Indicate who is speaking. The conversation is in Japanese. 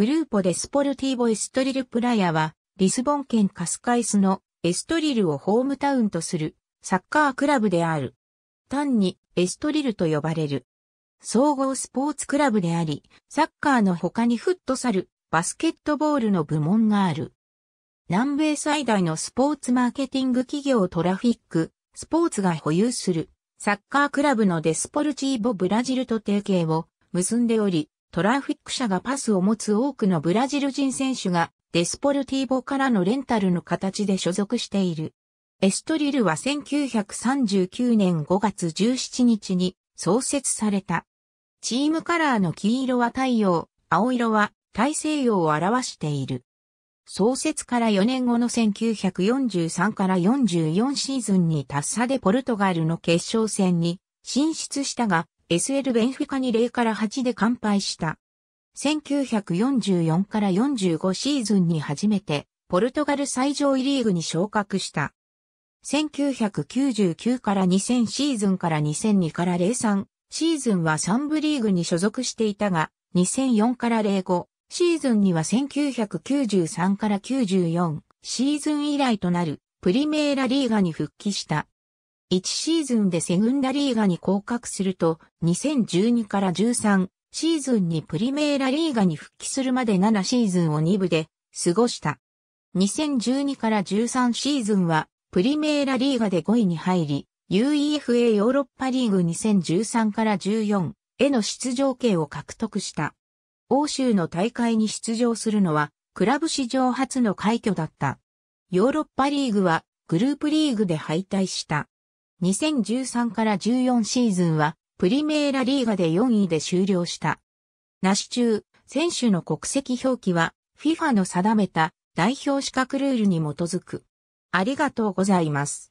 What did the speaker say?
Speaker 1: グルーポデスポルティーボエストリルプラヤは、リスボン県カスカイスのエストリルをホームタウンとするサッカークラブである。単にエストリルと呼ばれる。総合スポーツクラブであり、サッカーの他にフットサル、バスケットボールの部門がある。南米最大のスポーツマーケティング企業トラフィック、スポーツが保有するサッカークラブのデスポルチーボブラジルと提携を結んでおり、トラフィック社がパスを持つ多くのブラジル人選手がデスポルティーボからのレンタルの形で所属している。エストリルは1939年5月17日に創設された。チームカラーの黄色は太陽、青色は大西洋を表している。創設から4年後の1943から44シーズンにタッサでポルトガルの決勝戦に進出したが、SL ベンフィカに0から8で完敗した。1944から45シーズンに初めて、ポルトガル最上位リーグに昇格した。1999から2000シーズンから2002から03シーズンは3部リーグに所属していたが、2004から05シーズンには1993から94シーズン以来となるプリメーラリーガに復帰した。1シーズンでセグンダリーガに降格すると、2012から13シーズンにプリメーラリーガに復帰するまで7シーズンを2部で過ごした。2012から13シーズンはプリメーラリーガで5位に入り、UEFA ヨーロッパリーグ2013から14への出場権を獲得した。欧州の大会に出場するのは、クラブ史上初の快挙だった。ヨーロッパリーグはグループリーグで敗退した。2013から14シーズンは、プリメーラリーガで4位で終了した。なし中、選手の国籍表記は、FIFA の定めた代表資格ルールに基づく。ありがとうございます。